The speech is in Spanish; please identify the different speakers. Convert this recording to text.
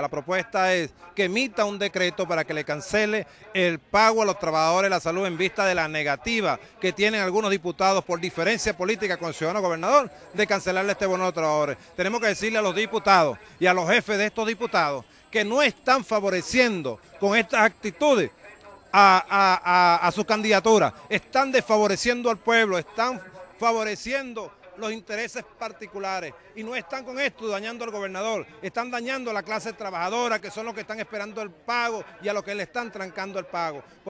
Speaker 1: La propuesta es que emita un decreto para que le cancele el pago a los trabajadores de la salud en vista de la negativa que tienen algunos diputados por diferencia política con el ciudadano gobernador de cancelarle este bono a los trabajadores. Tenemos que decirle a los diputados y a los jefes de estos diputados que no están favoreciendo con estas actitudes a, su candidatura. están desfavoreciendo al pueblo, están favoreciendo los intereses particulares. Y no están con esto dañando al gobernador, están dañando a la clase trabajadora, que son los que están esperando el pago y a los que le están trancando el pago.